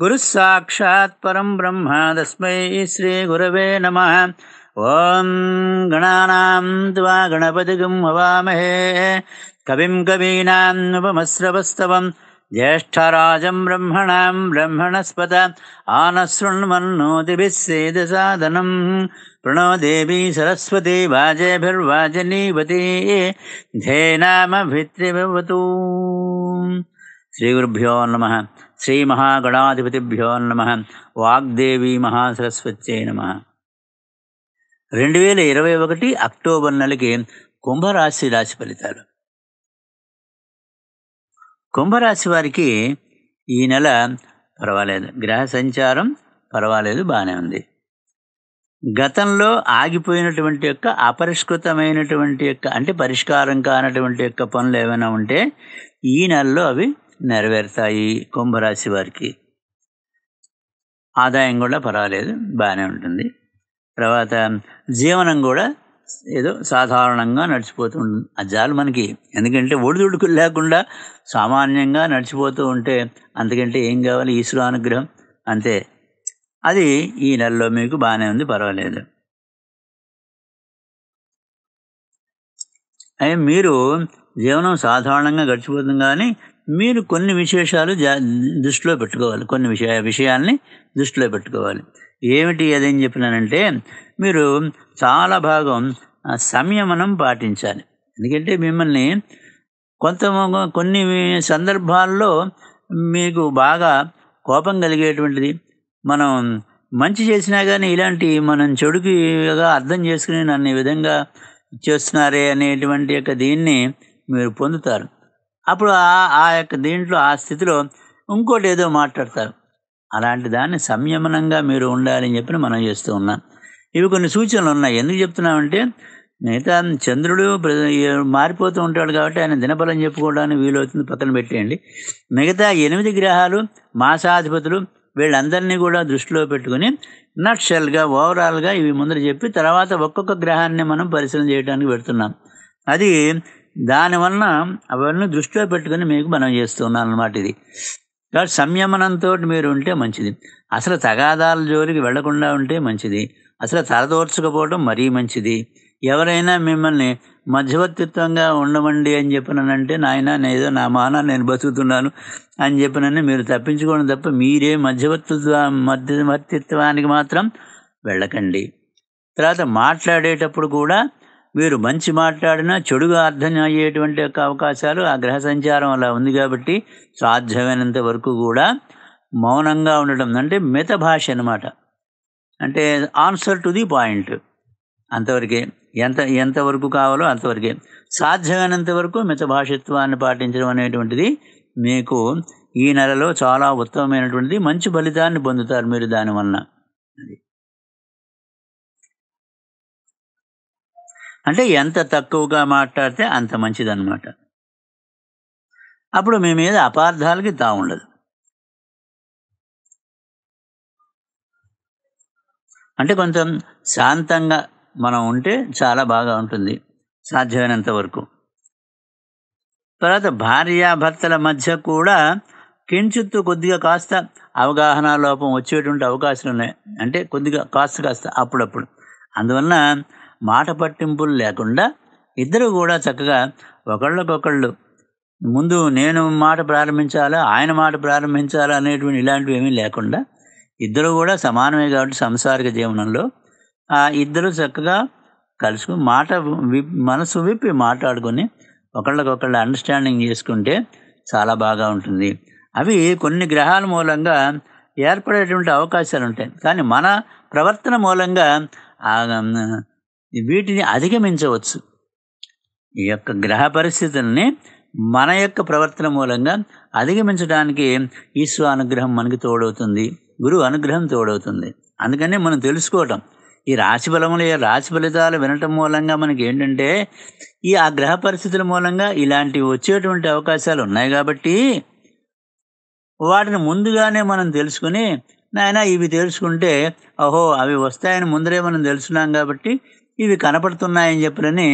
परं ब्रह्म ब्रह्मादस्मै श्रीगुरवे नमः ॐ गणानां त्वा कविं कविम् कवीनाम् उपमस्रवस्तवम् ज्येष्ठराजम् ब्रह्मणाम् ब्रह्मणस्पत आनशृण्वन्नोतिभिः सेदसाधनम् देवी सरस्वती वाजेभिर्वाच धेनामभित्रिभवतु श्रीगुरुभ्यो नमः శ్రీ మహాగణాధిపతిభ్యో నమ వాగ్దేవి మహాసరస్వత్యై నమ రెండు వేల ఇరవై ఒకటి అక్టోబర్ నెలకి కుంభరాశి రాశి ఫలితాలు కుంభరాశి వారికి ఈ నెల పర్వాలేదు గ్రహ సంచారం పర్వాలేదు బాగానే ఉంది గతంలో ఆగిపోయినటువంటి యొక్క అపరిష్కృతమైనటువంటి యొక్క అంటే పరిష్కారం కానటువంటి యొక్క పనులు ఏమైనా ఉంటే ఈ నెలలో అవి నెరవేరుతాయి కుంభరాశి వారికి ఆదాయం కూడా పర్వాలేదు బాగానే ఉంటుంది తర్వాత జీవనం కూడా ఏదో సాధారణంగా నడిచిపోతూ ఉంటుంది ఆ జాలు మనకి ఎందుకంటే ఒడిదుడుకులు లేకుండా సామాన్యంగా నడిచిపోతూ ఉంటే అందుకంటే ఏం కావాలి అనుగ్రహం అంతే అది ఈ నెలలో మీకు బాగానే ఉంది పర్వాలేదు అయ్యి మీరు జీవనం సాధారణంగా గడిచిపోతుంది కానీ మీరు కొన్ని విశేషాలు దృష్టిలో పెట్టుకోవాలి కొన్ని విషయా విషయాల్ని దృష్టిలో పెట్టుకోవాలి ఏమిటి ఏం చెప్పినానంటే మీరు చాలా భాగం సంయమనం పాటించాలి ఎందుకంటే మిమ్మల్ని కొంత కొన్ని సందర్భాల్లో మీకు బాగా కోపం కలిగేటువంటిది మనం మంచి చేసినా కానీ ఇలాంటి మనం చెడుకిగా అర్థం చేసుకుని నన్ను ఈ విధంగా చేస్తున్నారే అనేటువంటి యొక్క దీన్ని మీరు పొందుతారు అప్పుడు ఆ యొక్క దీంట్లో ఆ స్థితిలో ఇంకోటి ఏదో మాట్లాడతారు అలాంటి దాన్ని సంయమనంగా మీరు ఉండాలని చెప్పి మనం చేస్తూ ఉన్నాం ఇవి కొన్ని సూచనలు ఉన్నాయి ఎందుకు చెప్తున్నామంటే మిగతా చంద్రుడు మారిపోతూ ఉంటాడు కాబట్టి ఆయన దినబలం చెప్పుకోవడానికి వీలవుతుంది పక్కన పెట్టేయండి మిగతా ఎనిమిది గ్రహాలు మాసాధిపతులు వీళ్ళందరినీ కూడా దృష్టిలో పెట్టుకుని నక్షల్గా ఓవరాల్గా ఇవి ముందర చెప్పి తర్వాత ఒక్కొక్క గ్రహాన్ని మనం పరిశీలన చేయడానికి పెడుతున్నాం అది దానివల్ల అవన్నీ దృష్టిలో పెట్టుకుని మీకు మనం చేస్తున్నాను అనమాట ఇది కాబట్టి సంయమనంతో మీరు ఉంటే మంచిది అసలు తగాదాల జోలికి వెళ్లకుండా ఉంటే మంచిది అసలు తలదోర్చకపోవడం మరీ మంచిది ఎవరైనా మిమ్మల్ని మధ్యవర్తిత్వంగా ఉండమండి అని చెప్పినానంటే నాయన నేదో నా మాన నేను బతుకుతున్నాను అని చెప్పినని మీరు తప్పించుకోవడం తప్ప మీరే మధ్యవర్తిత్వ మధ్యవర్తిత్వానికి మాత్రం వెళ్ళకండి తర్వాత మాట్లాడేటప్పుడు కూడా వీరు మంచి మాట్లాడినా చెడుగా అర్థం అయ్యేటువంటి యొక్క అవకాశాలు ఆ గ్రహ సంచారం అలా ఉంది కాబట్టి సాధ్యమైనంత వరకు కూడా మౌనంగా ఉండడం అంటే మిత భాష అనమాట అంటే ఆన్సర్ టు ది పాయింట్ అంతవరకే ఎంత ఎంతవరకు కావాలో అంతవరకే సాధ్యమైనంత వరకు మిత భాషత్వాన్ని పాటించడం అనేటువంటిది మీకు ఈ నెలలో చాలా ఉత్తమమైనటువంటిది మంచి ఫలితాన్ని పొందుతారు మీరు దానివల్ల అది అంటే ఎంత తక్కువగా మాట్లాడితే అంత మంచిదన్నమాట అప్పుడు మీ మీద అపార్థాలకి తాగుండదు అంటే కొంచెం శాంతంగా మనం ఉంటే చాలా బాగా ఉంటుంది సాధ్యమైనంత వరకు తర్వాత భార్యాభర్తల మధ్య కూడా కించిత్తు కొద్దిగా కాస్త అవగాహన లోపం వచ్చేటువంటి అవకాశాలు ఉన్నాయి అంటే కొద్దిగా కాస్త కాస్త అప్పుడప్పుడు అందువలన మాట పట్టింపులు లేకుండా ఇద్దరు కూడా చక్కగా ఒకళ్ళకొకళ్ళు ముందు నేను మాట ప్రారంభించాలా ఆయన మాట ప్రారంభించాలా అనేటువంటి ఇలాంటివి ఏమీ లేకుండా ఇద్దరు కూడా సమానమే కాబట్టి సంసారిక జీవనంలో ఆ ఇద్దరు చక్కగా కలుసుకుని మాట మనసు విప్పి మాట్లాడుకొని ఒకళ్ళకొకళ్ళు అండర్స్టాండింగ్ చేసుకుంటే చాలా బాగా ఉంటుంది అవి కొన్ని గ్రహాల మూలంగా ఏర్పడేటువంటి అవకాశాలు ఉంటాయి కానీ మన ప్రవర్తన మూలంగా వీటిని అధిగమించవచ్చు ఈ యొక్క గ్రహ పరిస్థితుల్ని మన యొక్క ప్రవర్తన మూలంగా అధిగమించడానికి ఈశ్వ అనుగ్రహం మనకి తోడవుతుంది గురువు అనుగ్రహం తోడవుతుంది అందుకనే మనం తెలుసుకోవటం ఈ రాశి బలములు రాశి ఫలితాలు వినటం మూలంగా మనకి ఏంటంటే ఈ ఆ గ్రహ పరిస్థితుల మూలంగా ఇలాంటివి వచ్చేటువంటి అవకాశాలు ఉన్నాయి కాబట్టి వాటిని ముందుగానే మనం తెలుసుకుని నాయన ఇవి తెలుసుకుంటే ఓహో అవి వస్తాయని ముందరే మనం తెలుసున్నాం కాబట్టి ఇవి కనపడుతున్నాయని చెప్పని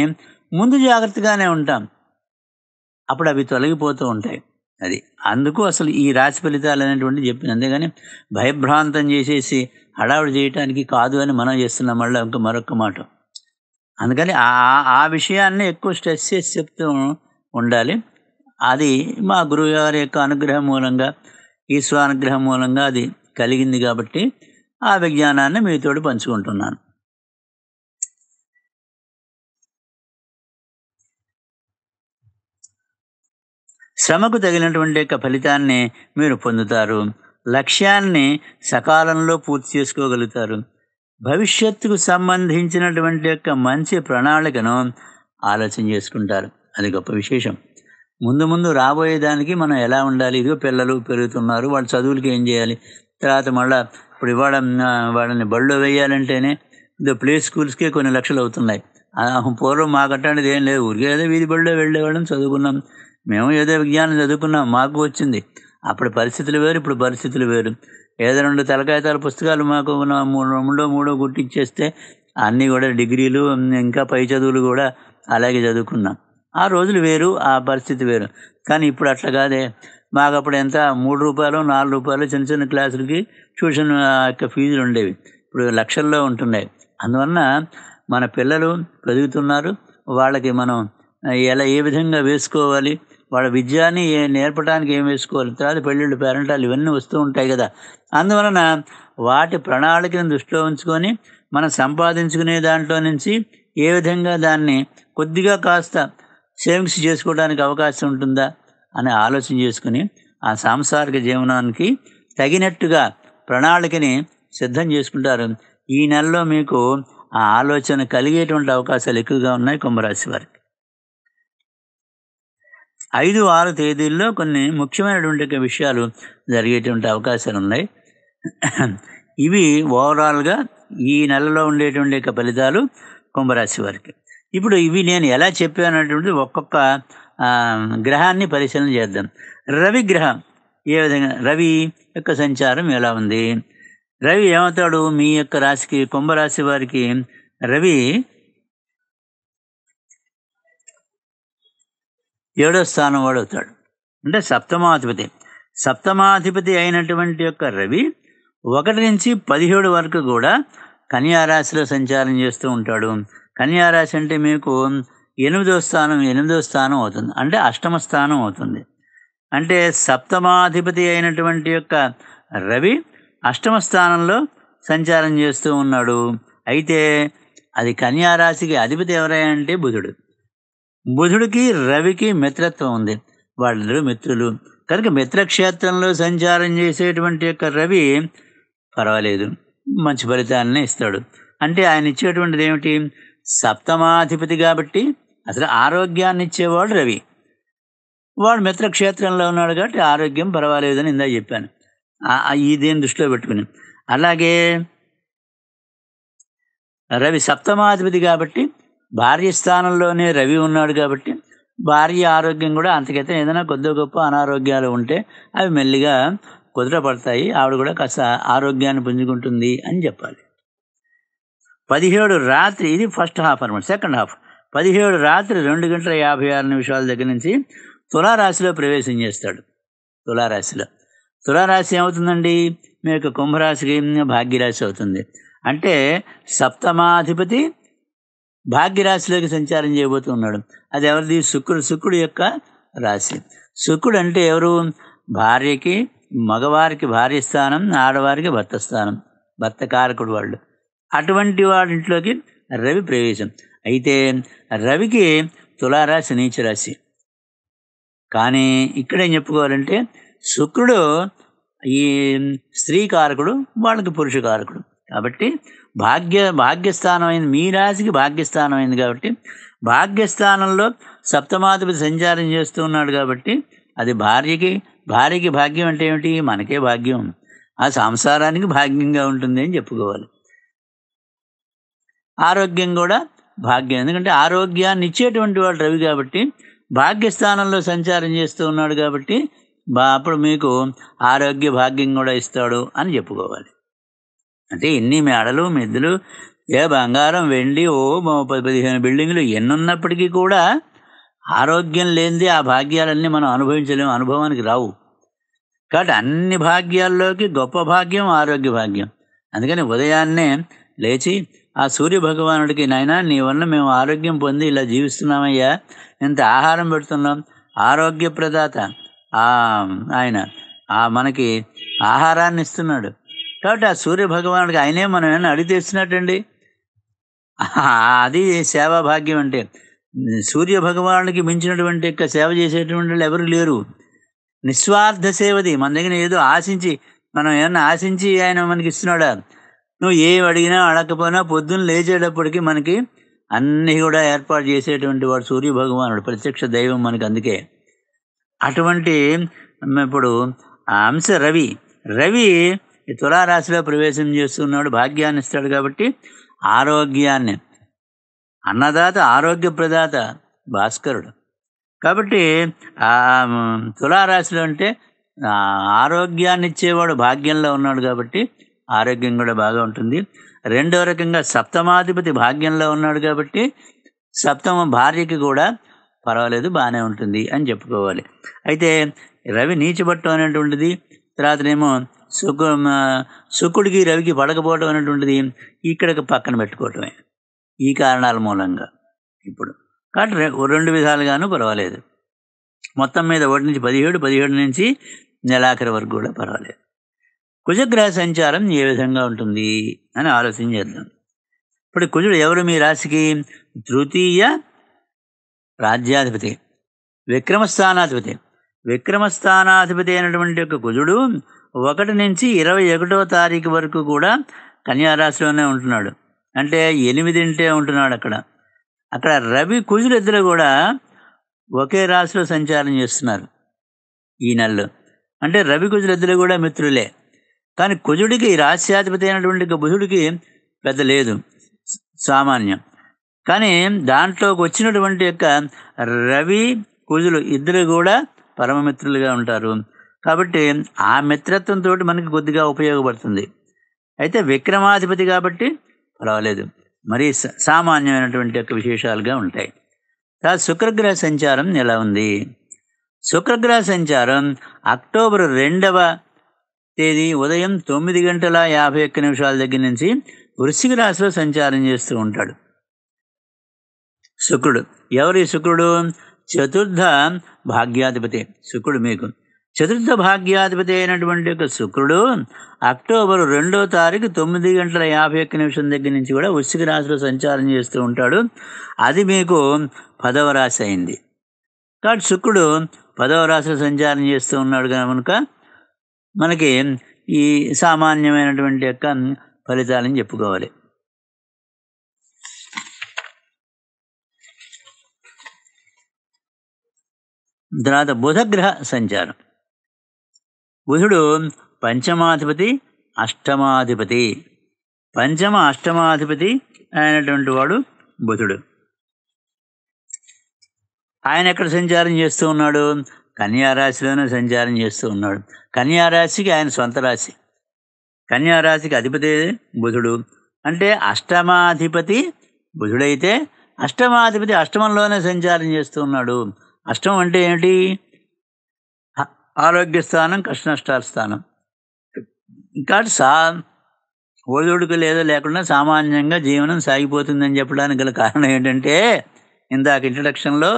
ముందు జాగ్రత్తగానే ఉంటాం అప్పుడు అవి తొలగిపోతూ ఉంటాయి అది అందుకు అసలు ఈ రాశి ఫలితాలు అనేటువంటి చెప్పింది అంతేగాని భయభ్రాంతం చేసేసి హడావుడు చేయటానికి కాదు అని మనం చేస్తున్నాం మళ్ళీ ఇంకా మరొక మాట అందుకని ఆ ఆ విషయాన్ని ఎక్కువ స్ట్రెస్ చేసి చెప్తూ ఉండాలి అది మా గురువు గారి యొక్క అనుగ్రహం మూలంగా ఈశ్వరానుగ్రహం మూలంగా అది కలిగింది కాబట్టి ఆ విజ్ఞానాన్ని మీతోడు పంచుకుంటున్నాను శ్రమకు తగినటువంటి యొక్క ఫలితాన్ని మీరు పొందుతారు లక్ష్యాన్ని సకాలంలో పూర్తి చేసుకోగలుగుతారు భవిష్యత్తుకు సంబంధించినటువంటి యొక్క మంచి ప్రణాళికను ఆలోచన చేసుకుంటారు అది గొప్ప విశేషం ముందు ముందు రాబోయే దానికి మనం ఎలా ఉండాలి ఇదిగో పిల్లలు పెరుగుతున్నారు వాళ్ళ చదువులకి ఏం చేయాలి తర్వాత మళ్ళీ ఇప్పుడు ఇవాళ వాళ్ళని బళ్ళు వేయాలంటేనే ఇదో ప్లే స్కూల్స్కే కొన్ని లక్షలు అవుతున్నాయి పూర్వం మా ఏం లేదు ఊరికే ఏదో వీధి బళ్ళో వెళ్ళేవాళ్ళం చదువుకున్నాం మేము ఏదో విజ్ఞానం చదువుకున్నాం మాకు వచ్చింది అప్పుడు పరిస్థితులు వేరు ఇప్పుడు పరిస్థితులు వేరు ఏదో రెండు తలకాయతాల పుస్తకాలు మాకు రెండో మూడో గుర్తించేస్తే అన్నీ కూడా డిగ్రీలు ఇంకా పై చదువులు కూడా అలాగే చదువుకున్నాం ఆ రోజులు వేరు ఆ పరిస్థితి వేరు కానీ ఇప్పుడు అట్లా కాదే మాకు అప్పుడు ఎంత మూడు రూపాయలు నాలుగు రూపాయలు చిన్న చిన్న క్లాసులకి ట్యూషన్ యొక్క ఫీజులు ఉండేవి ఇప్పుడు లక్షల్లో ఉంటున్నాయి అందువలన మన పిల్లలు పెరుగుతున్నారు వాళ్ళకి మనం ఎలా ఏ విధంగా వేసుకోవాలి వాళ్ళ విద్యాన్ని నేర్పడానికి ఏం వేసుకోవాలి తర్వాత పెళ్ళిళ్ళు పేరెంటాలు ఇవన్నీ వస్తూ ఉంటాయి కదా అందువలన వాటి ప్రణాళికను దృష్టిలో ఉంచుకొని మనం సంపాదించుకునే దాంట్లో నుంచి ఏ విధంగా దాన్ని కొద్దిగా కాస్త సేవింగ్స్ చేసుకోవడానికి అవకాశం ఉంటుందా అని ఆలోచన చేసుకుని ఆ సాంసారిక జీవనానికి తగినట్టుగా ప్రణాళికని సిద్ధం చేసుకుంటారు ఈ నెలలో మీకు ఆ ఆలోచన కలిగేటువంటి అవకాశాలు ఎక్కువగా ఉన్నాయి కుంభరాశి వారికి ఐదు ఆరు తేదీల్లో కొన్ని ముఖ్యమైనటువంటి విషయాలు జరిగేటువంటి అవకాశాలు ఉన్నాయి ఇవి ఓవరాల్గా ఈ నెలలో ఉండేటువంటి ఫలితాలు కుంభరాశి వారికి ఇప్పుడు ఇవి నేను ఎలా చెప్పానటువంటిది ఒక్కొక్క గ్రహాన్ని పరిశీలన చేద్దాం రవి గ్రహం ఏ విధంగా రవి యొక్క సంచారం ఎలా ఉంది రవి ఏమవుతాడు మీ యొక్క రాశికి కుంభరాశి వారికి రవి ఏడో స్థానం వాడు అవుతాడు అంటే సప్తమాధిపతి సప్తమాధిపతి అయినటువంటి యొక్క రవి ఒకటి నుంచి పదిహేడు వరకు కూడా కన్యారాశిలో సంచారం చేస్తూ ఉంటాడు కన్యారాశి అంటే మీకు ఎనిమిదో స్థానం ఎనిమిదో స్థానం అవుతుంది అంటే అష్టమ స్థానం అవుతుంది అంటే సప్తమాధిపతి అయినటువంటి యొక్క రవి అష్టమ స్థానంలో సంచారం చేస్తూ ఉన్నాడు అయితే అది కన్యారాశికి అధిపతి ఎవరై అంటే బుధుడు బుధుడికి రవికి మిత్రత్వం ఉంది వాళ్ళిద్దరూ మిత్రులు కనుక మిత్రక్షేత్రంలో సంచారం చేసేటువంటి యొక్క రవి పర్వాలేదు మంచి ఫలితాన్ని ఇస్తాడు అంటే ఆయన ఇచ్చేటువంటిది ఏమిటి సప్తమాధిపతి కాబట్టి అసలు ఆరోగ్యాన్ని ఇచ్చేవాడు రవి వాడు మిత్రక్షేత్రంలో ఉన్నాడు కాబట్టి ఆరోగ్యం పర్వాలేదని ఇందా చెప్పాను ఇదేం దృష్టిలో పెట్టుకుని అలాగే రవి సప్తమాధిపతి కాబట్టి భార్య స్థానంలోనే రవి ఉన్నాడు కాబట్టి భార్య ఆరోగ్యం కూడా అంతకైతే ఏదైనా కొద్ది గొప్ప అనారోగ్యాలు ఉంటే అవి మెల్లిగా కుదరపడతాయి ఆవిడ కూడా కాస్త ఆరోగ్యాన్ని పుంజుకుంటుంది అని చెప్పాలి పదిహేడు రాత్రి ఇది ఫస్ట్ హాఫ్ అనమాట సెకండ్ హాఫ్ పదిహేడు రాత్రి రెండు గంటల యాభై ఆరు నిమిషాల దగ్గర నుంచి తులారాశిలో ప్రవేశం చేస్తాడు తులారాశిలో తులారాశి ఏమవుతుందండి మీ యొక్క కుంభరాశికి భాగ్యరాశి అవుతుంది అంటే సప్తమాధిపతి భాగ్యరాశిలోకి సంచారం చేయబోతున్నాడు అది ఎవరిది శుక్రుడు శుక్రుడు యొక్క రాశి శుక్రుడు అంటే ఎవరు భార్యకి మగవారికి భార్య స్థానం ఆడవారికి భర్త స్థానం భర్త కారకుడు వాళ్ళు అటువంటి వాడింట్లోకి రవి ప్రవేశం అయితే రవికి తులారాశి నీచరాశి కానీ కానీ ఇక్కడేం చెప్పుకోవాలంటే శుక్రుడు ఈ స్త్రీ కారకుడు వాళ్ళకి పురుష కారకుడు కాబట్టి భాగ్య భాగ్యస్థానమైంది మీ రాశికి భాగ్యస్థానమైంది కాబట్టి భాగ్యస్థానంలో సప్తమాధిపతి సంచారం చేస్తూ ఉన్నాడు కాబట్టి అది భార్యకి భార్యకి భాగ్యం అంటే ఏమిటి మనకే భాగ్యం ఆ సంసారానికి భాగ్యంగా ఉంటుంది అని చెప్పుకోవాలి ఆరోగ్యం కూడా భాగ్యం ఎందుకంటే ఆరోగ్యాన్ని ఇచ్చేటువంటి వాడు రవి కాబట్టి భాగ్యస్థానంలో సంచారం చేస్తూ ఉన్నాడు కాబట్టి అప్పుడు మీకు ఆరోగ్య భాగ్యం కూడా ఇస్తాడు అని చెప్పుకోవాలి అంటే ఎన్ని మేడలు మెద్దులు ఏ బంగారం వెండి ఓ పది పదిహేను బిల్డింగులు ఎన్నున్నప్పటికీ కూడా ఆరోగ్యం లేనిది ఆ భాగ్యాలన్నీ మనం అనుభవించలేము అనుభవానికి రావు కాబట్టి అన్ని భాగ్యాల్లోకి గొప్ప భాగ్యం ఆరోగ్య భాగ్యం అందుకని ఉదయాన్నే లేచి ఆ సూర్య భగవానుడికి నాయన నీ వల్ల మేము ఆరోగ్యం పొంది ఇలా జీవిస్తున్నామయ్యా ఇంత ఆహారం పెడుతున్నాం ఆరోగ్య ప్రదాత ఆయన మనకి ఆహారాన్ని ఇస్తున్నాడు కాబట్టి ఆ సూర్య భగవానుడికి ఆయనే మనం ఏమైనా అడిగి తెచ్చినట్టండి అది సేవా భాగ్యం అంటే సూర్య భగవానుడికి మించినటువంటి యొక్క సేవ చేసేటువంటి వాళ్ళు ఎవరు లేరు నిస్వార్థ సేవది మన దగ్గర ఏదో ఆశించి మనం ఏమన్నా ఆశించి ఆయన మనకి ఇస్తున్నాడా నువ్వు ఏం అడిగినా అడగకపోయినా పొద్దున్న లేచేటప్పటికి మనకి అన్నీ కూడా ఏర్పాటు చేసేటువంటి వాడు సూర్య భగవానుడు ప్రత్యక్ష దైవం మనకు అందుకే అటువంటి ఇప్పుడు అంశ రవి రవి ఈ తులారాశిలో ప్రవేశం చేస్తున్నాడు భాగ్యాన్ని ఇస్తాడు కాబట్టి ఆరోగ్యాన్ని అన్నదాత ఆరోగ్య ప్రదాత భాస్కరుడు కాబట్టి తులారాశిలో అంటే ఆరోగ్యాన్ని ఇచ్చేవాడు భాగ్యంలో ఉన్నాడు కాబట్టి ఆరోగ్యం కూడా బాగా ఉంటుంది రెండో రకంగా సప్తమాధిపతి భాగ్యంలో ఉన్నాడు కాబట్టి సప్తమ భార్యకి కూడా పర్వాలేదు బాగానే ఉంటుంది అని చెప్పుకోవాలి అయితే రవి నీచబట్టం అనేటువంటిది తర్వాతనేమో శుకు శుకుడికి రవికి పడకపోవడం అనేటువంటిది ఇక్కడ పక్కన పెట్టుకోవటమే ఈ కారణాల మూలంగా ఇప్పుడు కాబట్టి రెండు విధాలుగాను పర్వాలేదు మొత్తం మీద ఒకటి నుంచి పదిహేడు పదిహేడు నుంచి నెలాఖరి వరకు కూడా పర్వాలేదు కుజగ్రహ సంచారం ఏ విధంగా ఉంటుంది అని ఆలోచన చేద్దాం ఇప్పుడు కుజుడు ఎవరు మీ రాశికి తృతీయ రాజ్యాధిపతి విక్రమస్థానాధిపతి విక్రమస్థానాధిపతి అయినటువంటి యొక్క కుజుడు ఒకటి నుంచి ఇరవై ఒకటో తారీఖు వరకు కూడా కన్యారాశిలోనే ఉంటున్నాడు అంటే ఎనిమిదింటే ఉంటున్నాడు అక్కడ అక్కడ రవి కుజులు ఇద్దరు కూడా ఒకే రాశిలో సంచారం చేస్తున్నారు ఈ నెలలో అంటే రవి కుజులు ఇద్దరు కూడా మిత్రులే కానీ కుజుడికి రాశ్యాధిపతి అయినటువంటి బుధుడికి పెద్ద లేదు సామాన్యం కానీ దాంట్లోకి వచ్చినటువంటి యొక్క రవి కుజులు ఇద్దరు కూడా పరమమిత్రులుగా ఉంటారు కాబట్టి ఆ మిత్రత్వంతో మనకి కొద్దిగా ఉపయోగపడుతుంది అయితే విక్రమాధిపతి కాబట్టి పర్వాలేదు మరీ సామాన్యమైనటువంటి యొక్క విశేషాలుగా ఉంటాయి తా శుక్రగ్రహ సంచారం ఎలా ఉంది శుక్రగ్రహ సంచారం అక్టోబర్ రెండవ తేదీ ఉదయం తొమ్మిది గంటల యాభై ఒక్క నిమిషాల దగ్గర నుంచి వృశ్చిక రాశిలో సంచారం చేస్తూ ఉంటాడు శుక్రుడు ఎవరి శుక్రుడు చతుర్థ భాగ్యాధిపతి శుక్రుడు మీకు చతుర్థ భాగ్యాధిపతి అయినటువంటి యొక్క శుక్రుడు అక్టోబర్ రెండో తారీఖు తొమ్మిది గంటల యాభై ఒక్క నిమిషం దగ్గర నుంచి కూడా వృశ్చిక రాశిలో సంచారం చేస్తూ ఉంటాడు అది మీకు పదవ రాశి అయింది కాబట్టి శుక్రుడు పదవ రాశిలో సంచారం చేస్తూ ఉన్నాడు కనుక మనకి ఈ సామాన్యమైనటువంటి యొక్క ఫలితాలని చెప్పుకోవాలి తర్వాత బుధగ్రహ సంచారం బుధుడు పంచమాధిపతి అష్టమాధిపతి పంచమ అష్టమాధిపతి అయినటువంటి వాడు బుధుడు ఆయన ఎక్కడ సంచారం చేస్తూ ఉన్నాడు కన్యారాశిలోనే సంచారం చేస్తూ ఉన్నాడు కన్యారాశికి ఆయన సొంత రాశి కన్యారాశికి అధిపతి బుధుడు అంటే అష్టమాధిపతి బుధుడైతే అష్టమాధిపతి అష్టమంలోనే సంచారం చేస్తూ ఉన్నాడు అష్టమం అంటే ఏమిటి ఆరోగ్య స్థానం కష్టనష్టాల స్థానం కాబట్టి సా ఒడిదుడుకు లేదో లేకుండా సామాన్యంగా జీవనం సాగిపోతుందని చెప్పడానికి గల కారణం ఏంటంటే ఇందాక ఇంట్రడక్షన్లో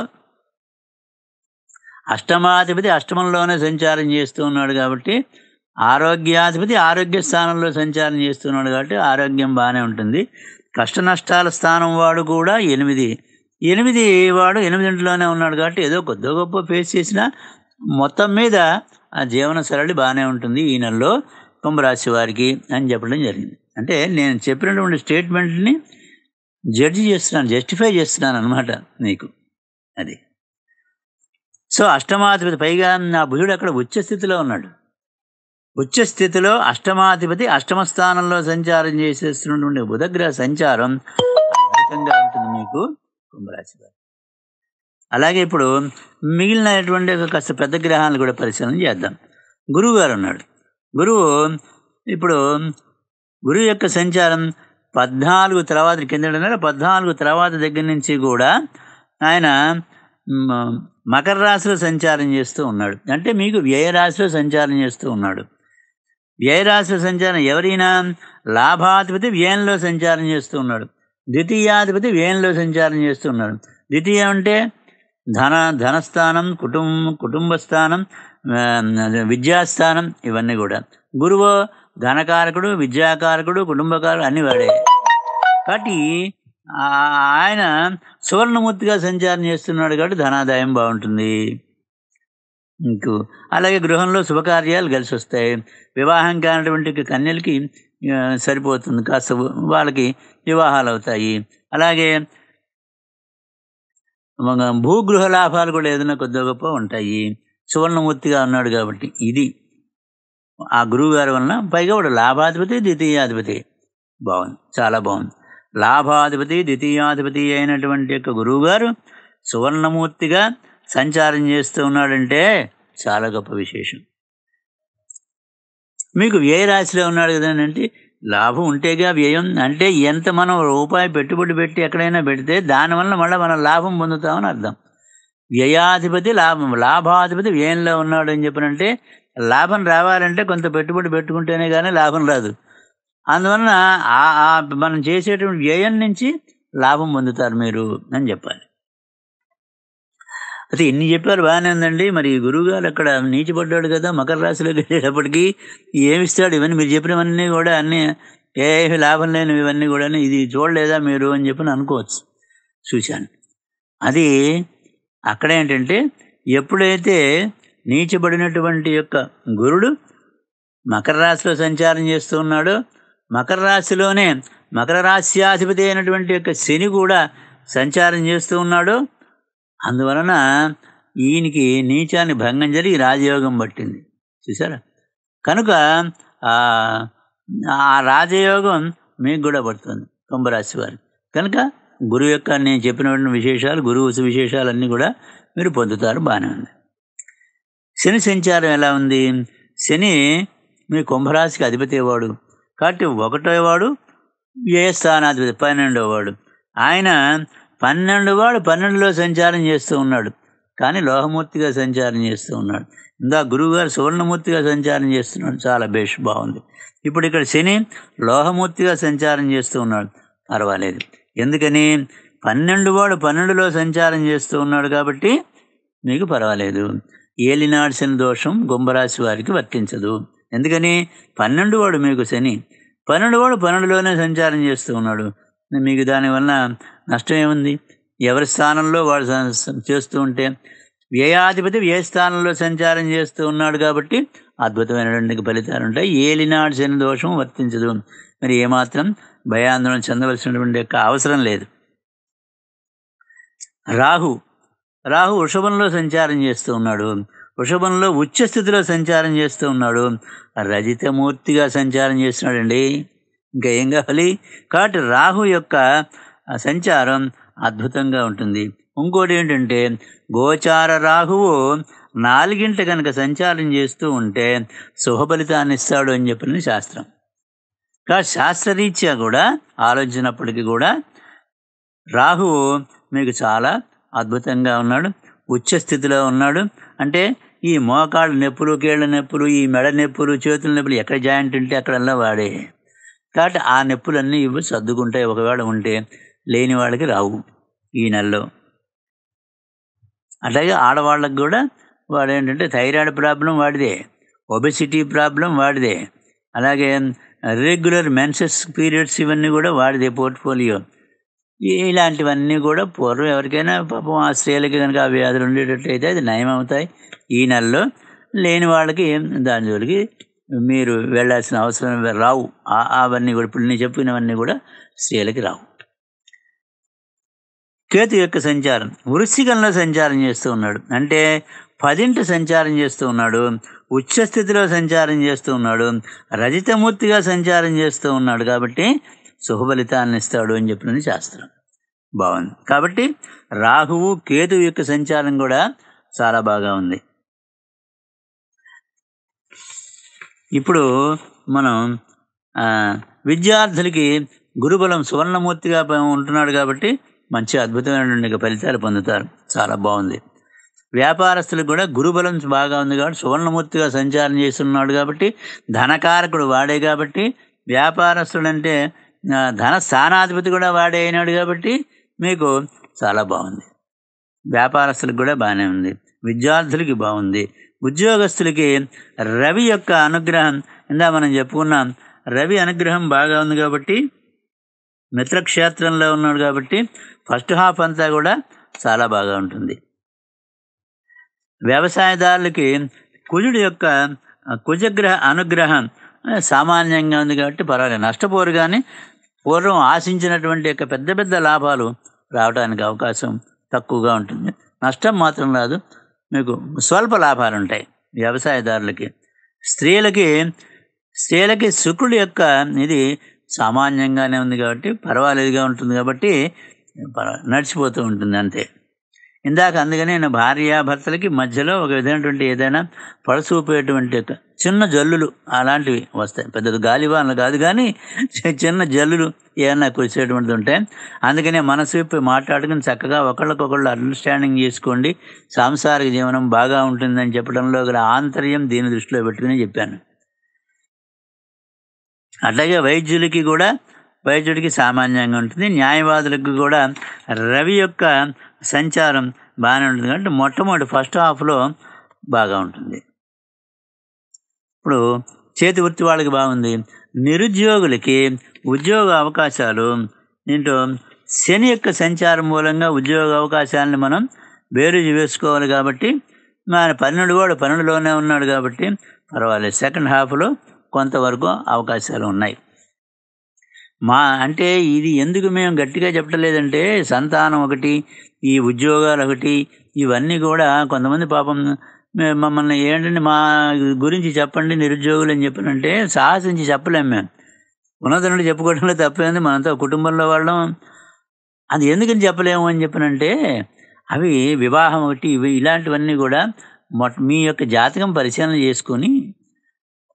అష్టమాధిపతి అష్టమంలోనే సంచారం చేస్తూ ఉన్నాడు కాబట్టి ఆరోగ్యాధిపతి ఆరోగ్య స్థానంలో సంచారం చేస్తున్నాడు కాబట్టి ఆరోగ్యం బాగానే ఉంటుంది కష్ట నష్టాల స్థానం వాడు కూడా ఎనిమిది ఎనిమిది వాడు ఎనిమిదింటిలోనే ఉన్నాడు కాబట్టి ఏదో కొద్దో గొప్ప ఫేస్ చేసినా మొత్తం మీద ఆ జీవన సరళి బాగానే ఉంటుంది ఈ నెలలో కుంభరాశి వారికి అని చెప్పడం జరిగింది అంటే నేను చెప్పినటువంటి స్టేట్మెంట్ని జడ్జి చేస్తున్నాను జస్టిఫై చేస్తున్నాను అనమాట నీకు అది సో అష్టమాధిపతి పైగా నా బుధుడు అక్కడ ఉచ్చ స్థితిలో ఉన్నాడు ఉచ్చ స్థితిలో అష్టమాధిపతి అష్టమ స్థానంలో సంచారం చేసేస్తున్నటువంటి బుధగ్రహ సంచారం అద్భుతంగా ఉంటుంది మీకు కుంభరాశి అలాగే ఇప్పుడు మిగిలినటువంటి కాస్త పెద్ద గ్రహాలను కూడా పరిశీలన చేద్దాం గురువు గారు ఉన్నాడు గురువు ఇప్పుడు గురువు యొక్క సంచారం పద్నాలుగు తర్వాత కింద పద్నాలుగు తర్వాత దగ్గర నుంచి కూడా ఆయన మకర రాశిలో సంచారం చేస్తూ ఉన్నాడు అంటే మీకు వ్యయ రాశిలో సంచారం చేస్తూ ఉన్నాడు వ్యయ రాశిలో సంచారం ఎవరైనా లాభాధిపతి వ్యయంలో సంచారం చేస్తూ ఉన్నాడు ద్వితీయాధిపతి వ్యయంలో సంచారం చేస్తూ ఉన్నాడు ద్వితీయం అంటే ధన ధనస్థానం కుటుంబ కుటుంబస్థానం విద్యాస్థానం ఇవన్నీ కూడా గురువు ధనకారకుడు విద్యాకారకుడు కుటుంబకారుడు అన్ని వాడే కాబట్టి ఆయన సువర్ణమూర్తిగా సంచారం చేస్తున్నాడు కాబట్టి ధనాదాయం బాగుంటుంది ఇంకో అలాగే గృహంలో శుభకార్యాలు కలిసి వస్తాయి వివాహం కానటువంటి కన్యలకి సరిపోతుంది కాస్త వాళ్ళకి వివాహాలు అవుతాయి అలాగే భూగృహ లాభాలు కూడా ఏదైనా కొద్దిగా గొప్ప ఉంటాయి సువర్ణమూర్తిగా ఉన్నాడు కాబట్టి ఇది ఆ గురువు గారి వలన పైగా వాడు లాభాధిపతి ద్వితీయాధిపతి బాగుంది చాలా బాగుంది లాభాధిపతి ద్వితీయాధిపతి అయినటువంటి యొక్క గురువుగారు సువర్ణమూర్తిగా సంచారం చేస్తూ ఉన్నాడంటే చాలా గొప్ప విశేషం మీకు ఏ రాశిలో ఉన్నాడు అంటే లాభం ఉంటేగా వ్యయం అంటే ఎంత మనం రూపాయి పెట్టుబడి పెట్టి ఎక్కడైనా పెడితే దానివల్ల మళ్ళీ మనం లాభం పొందుతామని అర్థం వ్యయాధిపతి లాభం లాభాధిపతి వ్యయంలో ఉన్నాడు అని చెప్పినంటే లాభం రావాలంటే కొంత పెట్టుబడి పెట్టుకుంటేనే కానీ లాభం రాదు అందువలన మనం చేసేటువంటి వ్యయం నుంచి లాభం పొందుతారు మీరు అని చెప్పాలి అయితే ఎన్ని చెప్పారు బాగానే ఉందండి మరి గురువుగారు అక్కడ నీచిపడ్డాడు కదా మకర రాశిలోకి వెళ్ళేటప్పటికి ఏమిస్తాడు ఇవన్నీ మీరు చెప్పినవన్నీ కూడా అన్నీ ఏ లాభం లేని ఇవన్నీ కూడా ఇది చూడలేదా మీరు అని చెప్పి అనుకోవచ్చు చూశాను అది అక్కడ ఏంటంటే ఎప్పుడైతే నీచబడినటువంటి యొక్క గురుడు మకర రాశిలో సంచారం చేస్తూ ఉన్నాడో మకర రాశిలోనే మకర రాశ్యాధిపతి అయినటువంటి యొక్క శని కూడా సంచారం చేస్తూ ఉన్నాడు అందువలన ఈయనకి నీచాన్ని భంగం జరిగి రాజయోగం పట్టింది చూసారా కనుక ఆ రాజయోగం మీకు కూడా పడుతుంది కుంభరాశి వారి కనుక గురువు యొక్క నేను చెప్పినటువంటి విశేషాలు గురువు విశేషాలు అన్నీ కూడా మీరు పొందుతారు బాగానే ఉంది శని సంచారం ఎలా ఉంది శని మీ కుంభరాశికి అధిపతి వాడు కాబట్టి ఒకటో వాడు ఏ స్థానాధిపతి పన్నెండో వాడు ఆయన పన్నెండు వాడు పన్నెండులో సంచారం చేస్తూ ఉన్నాడు కానీ లోహమూర్తిగా సంచారం చేస్తూ ఉన్నాడు ఇందా గురువుగారు సువర్ణమూర్తిగా సంచారం చేస్తున్నాడు చాలా బేష్ బాగుంది ఇప్పుడు ఇక్కడ శని లోహమూర్తిగా సంచారం చేస్తూ ఉన్నాడు పర్వాలేదు ఎందుకని పన్నెండు వాడు పన్నెండులో సంచారం చేస్తూ ఉన్నాడు కాబట్టి మీకు పర్వాలేదు ఏలినాడ్సిన దోషం గుంభరాశి వారికి వర్తించదు ఎందుకని పన్నెండు వాడు మీకు శని పన్నెండు వాడు పన్నెండులోనే సంచారం చేస్తూ ఉన్నాడు మీకు దానివల్ల నష్టం ఏముంది ఎవరి స్థానంలో వాడు చేస్తూ ఉంటే వ్యయాధిపతి వ్యయ స్థానంలో సంచారం చేస్తూ ఉన్నాడు కాబట్టి అద్భుతమైనటువంటి ఫలితాలు ఉంటాయి ఏలినాడు శని దోషం వర్తించదు మరి ఏమాత్రం భయాందోళన చెందవలసినటువంటి యొక్క అవసరం లేదు రాహు రాహు వృషభంలో సంచారం చేస్తూ ఉన్నాడు వృషభంలో ఉచ్చస్థితిలో సంచారం చేస్తూ ఉన్నాడు రజితమూర్తిగా సంచారం చేస్తున్నాడండి గయంగా ఫలి కాబట్టి రాహు యొక్క సంచారం అద్భుతంగా ఉంటుంది ఇంకోటి ఏంటంటే గోచార రాహువు నాలుగింట కనుక సంచారం చేస్తూ ఉంటే శుభ ఫలితాన్ని ఇస్తాడు అని చెప్పిన శాస్త్రం కా శాస్త్రరీత్యా కూడా ఆలోచించినప్పటికీ కూడా రాహువు మీకు చాలా అద్భుతంగా ఉన్నాడు ఉచ్చ స్థితిలో ఉన్నాడు అంటే ఈ మోకాళ్ళ నొప్పులు కీళ్ళ నొప్పులు ఈ మెడ నొప్పులు చేతుల నొప్పులు ఎక్కడ జాయింట్ ఉంటే అక్కడల్లా వాడే కాబట్టి ఆ నొప్పులన్నీ ఇవి సర్దుకుంటాయి ఒకవేళ ఉంటే లేని వాళ్ళకి రావు ఈ నెలలో అట్లాగే ఆడవాళ్ళకి కూడా వాడు ఏంటంటే థైరాయిడ్ ప్రాబ్లం వాడిదే ఒబెసిటీ ప్రాబ్లం వాడిదే అలాగే రెగ్యులర్ మెన్సెస్ పీరియడ్స్ ఇవన్నీ కూడా వాడిదే పోర్ట్ఫోలియో ఇలాంటివన్నీ కూడా పూర్వం ఎవరికైనా పాపం ఆ స్త్రీలకి కనుక ఆ వ్యాధులు ఉండేటట్లయితే అది నయమవుతాయి ఈ నెలలో లేని వాళ్ళకి దాని జోలికి మీరు వెళ్ళాల్సిన అవసరం రావు అవన్నీ కూడా ఇప్పుడు నేను చెప్పినవన్నీ కూడా స్త్రీలకి రావు కేతు యొక్క సంచారం వృశ్చికంలో సంచారం చేస్తూ ఉన్నాడు అంటే పదింటి సంచారం చేస్తూ ఉన్నాడు ఉచ్చస్థితిలో సంచారం చేస్తూ ఉన్నాడు రజితమూర్తిగా సంచారం చేస్తూ ఉన్నాడు కాబట్టి శుభఫలితాన్ని ఇస్తాడు అని చెప్పినది శాస్త్రం బాగుంది కాబట్టి రాహువు కేతు యొక్క సంచారం కూడా చాలా బాగా ఉంది ఇప్పుడు మనం విద్యార్థులకి గురుబలం సువర్ణమూర్తిగా ఉంటున్నాడు కాబట్టి మంచి అద్భుతమైనటువంటి ఫలితాలు పొందుతారు చాలా బాగుంది వ్యాపారస్తులకు కూడా గురుబలం బాగా ఉంది కాబట్టి సువర్ణమూర్తిగా సంచారం చేస్తున్నాడు కాబట్టి ధనకారకుడు వాడే కాబట్టి వ్యాపారస్తుడంటే ధన స్థానాధిపతి కూడా వాడే అయినాడు కాబట్టి మీకు చాలా బాగుంది వ్యాపారస్తులకు కూడా బాగానే ఉంది విద్యార్థులకి బాగుంది ఉద్యోగస్తులకి రవి యొక్క అనుగ్రహం ఇందా మనం చెప్పుకున్నాం రవి అనుగ్రహం బాగా ఉంది కాబట్టి మిత్రక్షేత్రంలో ఉన్నాడు కాబట్టి ఫస్ట్ హాఫ్ అంతా కూడా చాలా బాగా ఉంటుంది వ్యవసాయదారులకి కుజుడు యొక్క కుజగ్రహ అనుగ్రహం సామాన్యంగా ఉంది కాబట్టి పర్వాలేదు నష్టపోరు కానీ పూర్వం ఆశించినటువంటి యొక్క పెద్ద పెద్ద లాభాలు రావడానికి అవకాశం తక్కువగా ఉంటుంది నష్టం మాత్రం రాదు మీకు స్వల్ప లాభాలు ఉంటాయి వ్యవసాయదారులకి స్త్రీలకి స్త్రీలకి శుక్రుడు యొక్క ఇది సామాన్యంగానే ఉంది కాబట్టి పర్వాలేదుగా ఉంటుంది కాబట్టి నడిచిపోతూ ఉంటుంది అంతే ఇందాక అందుకనే నేను భార్యాభర్తలకి మధ్యలో ఒక విధమైనటువంటి ఏదైనా పడసూపేటువంటి చిన్న జల్లులు అలాంటివి వస్తాయి పెద్ద గాలివానలు కాదు కానీ చిన్న జల్లులు ఏమైనా కురిసేటువంటిది ఉంటాయి అందుకనే మనసు విప్పి మాట్లాడుకుని చక్కగా ఒకళ్ళకొకళ్ళు అండర్స్టాండింగ్ చేసుకోండి సాంసారిక జీవనం బాగా ఉంటుందని చెప్పడంలో గల ఆంతర్యం దీని దృష్టిలో పెట్టుకుని చెప్పాను అట్లాగే వైద్యులకి కూడా వైద్యుడికి సామాన్యంగా ఉంటుంది న్యాయవాదులకు కూడా రవి యొక్క సంచారం బాగానే ఉంటుంది కాబట్టి మొట్టమొదటి ఫస్ట్ హాఫ్లో బాగా ఉంటుంది ఇప్పుడు చేతి వృత్తి వాళ్ళకి బాగుంది నిరుద్యోగులకి ఉద్యోగ అవకాశాలు దీంట్లో శని యొక్క సంచారం మూలంగా ఉద్యోగ అవకాశాలను మనం బేరీజు వేసుకోవాలి కాబట్టి ఆయన పన్నెండు కూడా పన్నెండులోనే ఉన్నాడు కాబట్టి పర్వాలేదు సెకండ్ హాఫ్లో కొంతవరకు అవకాశాలు ఉన్నాయి మా అంటే ఇది ఎందుకు మేము గట్టిగా చెప్పలేదంటే సంతానం ఒకటి ఈ ఉద్యోగాలు ఒకటి ఇవన్నీ కూడా కొంతమంది పాపం మమ్మల్ని ఏంటంటే మా గురించి చెప్పండి నిరుద్యోగులు అని చెప్పినంటే సాహసించి చెప్పలేం మేము ఉన్నతనుడు చెప్పుకోవడంలో తప్పేంది మనతో కుటుంబంలో వాళ్ళం అది ఎందుకని చెప్పలేము అని అంటే అవి వివాహం ఒకటి ఇవి ఇలాంటివన్నీ కూడా మొట్ట మీ యొక్క జాతకం పరిశీలన చేసుకొని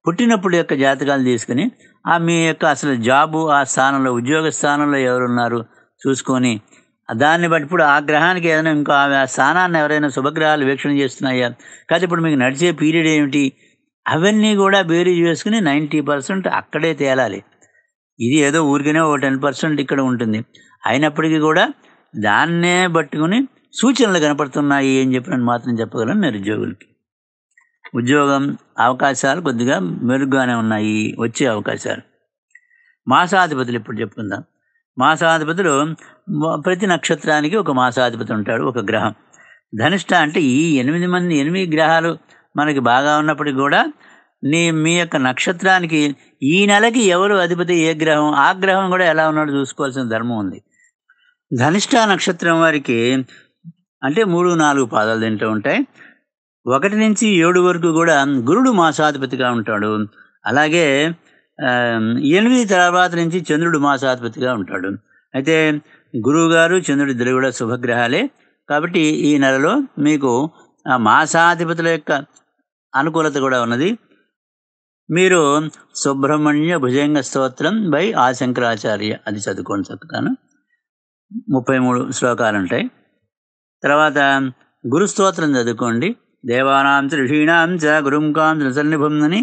పుట్టినప్పుడు యొక్క జాతకాలు తీసుకుని ఆ మీ యొక్క అసలు జాబు ఆ స్థానంలో ఉద్యోగ స్థానంలో ఎవరున్నారు చూసుకొని దాన్ని బట్టి ఇప్పుడు ఆ గ్రహానికి ఏదైనా ఇంకో ఆ స్థానాన్ని ఎవరైనా శుభగ్రహాలు వీక్షణ చేస్తున్నాయా కాదు ఇప్పుడు మీకు నడిచే పీరియడ్ ఏమిటి అవన్నీ కూడా బేరీజ్ చేసుకుని నైంటీ పర్సెంట్ అక్కడే తేలాలి ఇది ఏదో ఊరికనే ఒక టెన్ పర్సెంట్ ఇక్కడ ఉంటుంది అయినప్పటికీ కూడా దాన్నే పట్టుకుని సూచనలు కనపడుతున్నాయి అని చెప్పి నేను మాత్రం చెప్పగలను నిరుద్యోగులకి ఉద్యోగం అవకాశాలు కొద్దిగా మెరుగ్గానే ఉన్నాయి వచ్చే అవకాశాలు మాసాధిపతులు ఇప్పుడు చెప్పుకుందాం మాసాధిపతులు ప్రతి నక్షత్రానికి ఒక మాసాధిపతి ఉంటాడు ఒక గ్రహం ధనిష్ట అంటే ఈ ఎనిమిది మంది ఎనిమిది గ్రహాలు మనకి బాగా ఉన్నప్పటికీ కూడా నీ మీ యొక్క నక్షత్రానికి ఈ నెలకి ఎవరు అధిపతి ఏ గ్రహం ఆ గ్రహం కూడా ఎలా ఉన్నాడో చూసుకోవాల్సిన ధర్మం ఉంది ధనిష్ట నక్షత్రం వారికి అంటే మూడు నాలుగు పాదాలు తింటూ ఉంటాయి ఒకటి నుంచి ఏడు వరకు కూడా గురుడు మాసాధిపతిగా ఉంటాడు అలాగే ఎనిమిది తర్వాత నుంచి చంద్రుడు మాసాధిపతిగా ఉంటాడు అయితే గురువు గారు చంద్రుడి ఇద్దరు కూడా శుభగ్రహాలే కాబట్టి ఈ నెలలో మీకు ఆ మాసాధిపతుల యొక్క అనుకూలత కూడా ఉన్నది మీరు సుబ్రహ్మణ్య భుజంగ స్తోత్రం బై ఆ శంకరాచార్య అది చదువుకోండి చదువుతాను ముప్పై మూడు శ్లోకాలు ఉంటాయి తర్వాత గురుస్తోత్రం చదువుకోండి దేవానాం చ ఋషీణాం చ గురుంకాం సన్నిభం అని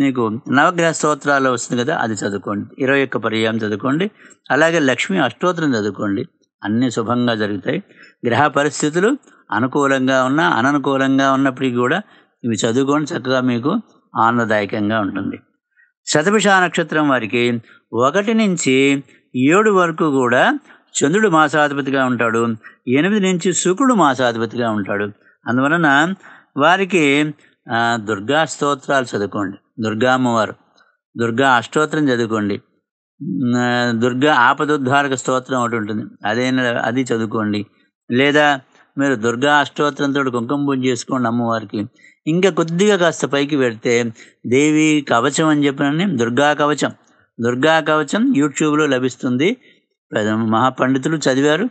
మీకు నవగ్రహ స్తోత్రాలు వస్తుంది కదా అది చదువుకోండి ఇరవై ఒక్క పర్యాయం చదువుకోండి అలాగే లక్ష్మీ అష్టోత్తరం చదువుకోండి అన్నీ శుభంగా జరుగుతాయి గ్రహ పరిస్థితులు అనుకూలంగా ఉన్నా అననుకూలంగా ఉన్నప్పటికీ కూడా ఇవి చదువుకొని చక్కగా మీకు ఆనందదాయకంగా ఉంటుంది శతభిష నక్షత్రం వారికి ఒకటి నుంచి ఏడు వరకు కూడా చంద్రుడు మాసాధిపతిగా ఉంటాడు ఎనిమిది నుంచి శుక్రుడు మాసాధిపతిగా ఉంటాడు అందువలన వారికి దుర్గా స్తోత్రాలు చదువుకోండి దుర్గా అమ్మవారు దుర్గా అష్టోత్రం చదువుకోండి దుర్గా ఆపదుద్ధారక స్తోత్రం ఒకటి ఉంటుంది అదైనా అది చదువుకోండి లేదా మీరు దుర్గా అష్టోత్రంతో కుంకుమ పూజ చేసుకోండి అమ్మవారికి ఇంకా కొద్దిగా కాస్త పైకి పెడితే దేవి కవచం అని చెప్పిన దుర్గా కవచం దుర్గా కవచం యూట్యూబ్లో లభిస్తుంది మహాపండితులు చదివారు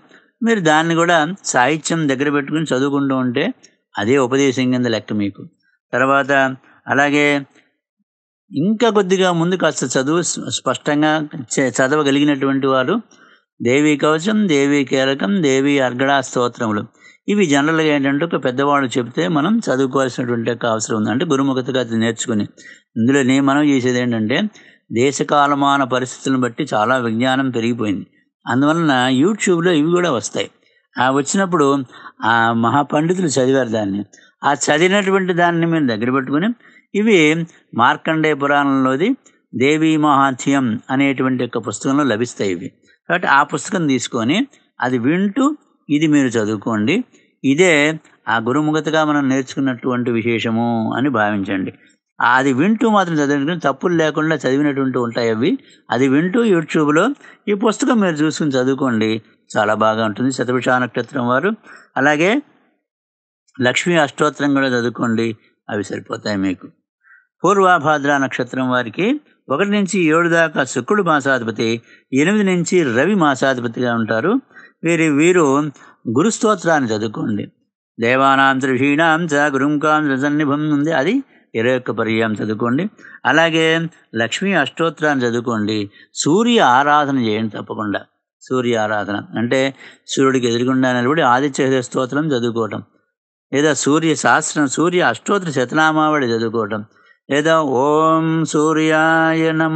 మీరు దాన్ని కూడా సాహిత్యం దగ్గర పెట్టుకుని చదువుకుంటూ ఉంటే అదే ఉపదేశం కింద లెక్క మీకు తర్వాత అలాగే ఇంకా కొద్దిగా ముందు కాస్త చదువు స్పష్టంగా చదవగలిగినటువంటి వారు దేవీ కవచం దేవీ కీలకం దేవీ అర్గడా స్తోత్రములు ఇవి జనరల్గా ఏంటంటే ఒక పెద్దవాడు చెప్తే మనం చదువుకోవాల్సినటువంటి యొక్క అవసరం ఉంది అంటే గురుముఖతగా నేర్చుకుని ఇందులోనే మనం చేసేది ఏంటంటే దేశకాలమాన పరిస్థితులను బట్టి చాలా విజ్ఞానం పెరిగిపోయింది అందువలన యూట్యూబ్లో ఇవి కూడా వస్తాయి వచ్చినప్పుడు ఆ మహాపండితులు చదివారు దాన్ని ఆ చదివినటువంటి దాన్ని మేము దగ్గర పెట్టుకుని ఇవి మార్కండే పురాణంలోది దేవీ మహాత్యం అనేటువంటి యొక్క పుస్తకంలో లభిస్తాయి ఇవి కాబట్టి ఆ పుస్తకం తీసుకొని అది వింటూ ఇది మీరు చదువుకోండి ఇదే ఆ గురుముఖతగా మనం నేర్చుకున్నటువంటి విశేషము అని భావించండి అది వింటూ మాత్రం చదివిన తప్పులు లేకుండా చదివినటువంటి ఉంటాయి అవి అది వింటూ యూట్యూబ్లో ఈ పుస్తకం మీరు చూసుకుని చదువుకోండి చాలా బాగా ఉంటుంది శతభిషా నక్షత్రం వారు అలాగే లక్ష్మీ అష్టోత్తరం కూడా చదువుకోండి అవి సరిపోతాయి మీకు పూర్వభాద్ర నక్షత్రం వారికి ఒకటి నుంచి ఏడు దాకా శుక్రుడు మాసాధిపతి ఎనిమిది నుంచి రవి మాసాధిపతిగా ఉంటారు వీరి వీరు గురుస్తోత్రాన్ని చదువుకోండి దేవానాం త్రిషీణాం చ గురుంకాం సన్నిభం ఉంది అది ఇరవై ఒక్క పర్యాయం చదువుకోండి అలాగే లక్ష్మీ అష్టోత్తరాన్ని చదువుకోండి సూర్య ఆరాధన చేయండి తప్పకుండా సూర్య ఆరాధన అంటే సూర్యుడికి ఎదురుగుండా నిలబడి ఆదిత్య స్తోత్రం చదువుకోవటం లేదా సూర్య శాస్త్రం సూర్య అష్టోత్తర శతనామావళి చదువుకోవటం లేదా ఓం సూర్యాయ నమ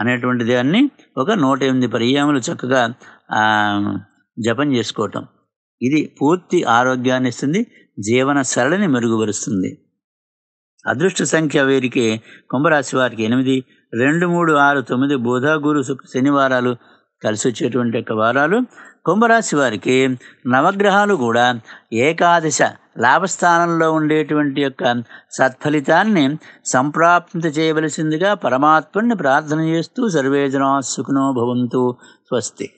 అనేటువంటి దాన్ని ఒక నూట ఎనిమిది పర్యాములు చక్కగా జపం చేసుకోవటం ఇది పూర్తి ఆరోగ్యాన్ని ఇస్తుంది జీవన సరళిని మెరుగుపరుస్తుంది అదృష్ట సంఖ్య వీరికి కుంభరాశి వారికి ఎనిమిది రెండు మూడు ఆరు తొమ్మిది బుధ గురు శనివారాలు కలిసి వచ్చేటువంటి యొక్క వారాలు కుంభరాశి వారికి నవగ్రహాలు కూడా ఏకాదశ లాభస్థానంలో ఉండేటువంటి యొక్క సత్ఫలితాన్ని సంప్రాప్తి చేయవలసిందిగా పరమాత్మని ప్రార్థన చేస్తూ సర్వేజనా సుఖనో భవంతు స్వస్తి